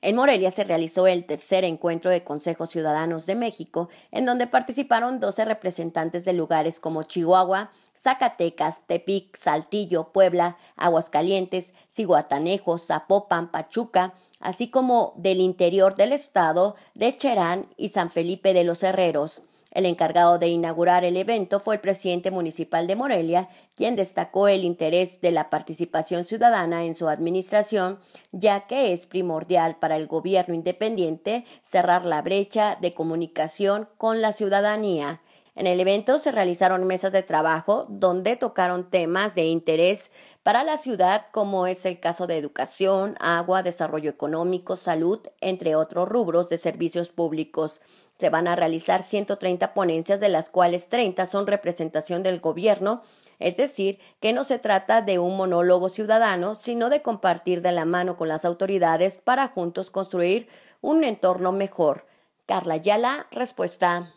En Morelia se realizó el tercer encuentro de Consejos Ciudadanos de México, en donde participaron doce representantes de lugares como Chihuahua, Zacatecas, Tepic, Saltillo, Puebla, Aguascalientes, Ciguatanejo, Zapopan, Pachuca, así como del interior del estado de Cherán y San Felipe de los Herreros. El encargado de inaugurar el evento fue el presidente municipal de Morelia, quien destacó el interés de la participación ciudadana en su administración, ya que es primordial para el gobierno independiente cerrar la brecha de comunicación con la ciudadanía. En el evento se realizaron mesas de trabajo donde tocaron temas de interés para la ciudad, como es el caso de educación, agua, desarrollo económico, salud, entre otros rubros de servicios públicos. Se van a realizar 130 ponencias, de las cuales 30 son representación del gobierno, es decir, que no se trata de un monólogo ciudadano, sino de compartir de la mano con las autoridades para juntos construir un entorno mejor. Carla Yala, respuesta.